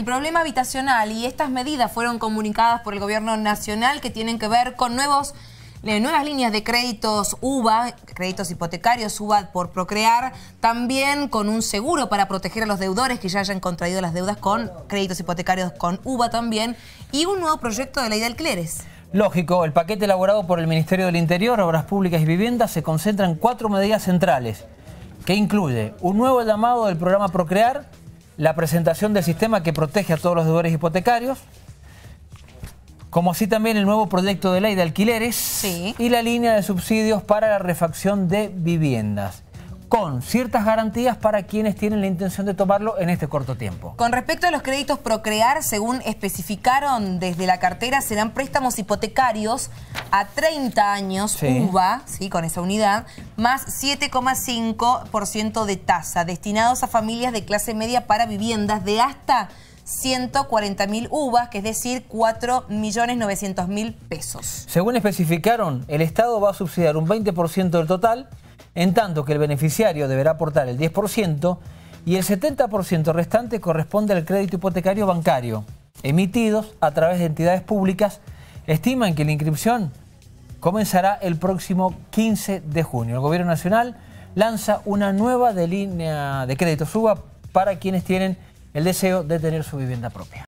el problema habitacional y estas medidas fueron comunicadas por el gobierno nacional que tienen que ver con nuevos eh, nuevas líneas de créditos UBA, créditos hipotecarios UBA por procrear, también con un seguro para proteger a los deudores que ya hayan contraído las deudas con créditos hipotecarios con UBA también, y un nuevo proyecto de ley de alquileres. Lógico, el paquete elaborado por el Ministerio del Interior, Obras Públicas y Viviendas se concentra en cuatro medidas centrales, que incluye un nuevo llamado del programa Procrear, la presentación del sistema que protege a todos los deudores hipotecarios, como así también el nuevo proyecto de ley de alquileres y la línea de subsidios para la refacción de viviendas con ciertas garantías para quienes tienen la intención de tomarlo en este corto tiempo. Con respecto a los créditos Procrear, según especificaron desde la cartera, serán préstamos hipotecarios a 30 años, UBA, UVA, con esa unidad, más 7,5% de tasa, destinados a familias de clase media para viviendas de hasta 140.000 uvas, que es decir, 4.900.000 pesos. Según especificaron, el Estado va a subsidiar un 20% del total en tanto que el beneficiario deberá aportar el 10% y el 70% restante corresponde al crédito hipotecario bancario, emitidos a través de entidades públicas, estiman que la inscripción comenzará el próximo 15 de junio. El Gobierno Nacional lanza una nueva línea de crédito suba para quienes tienen el deseo de tener su vivienda propia.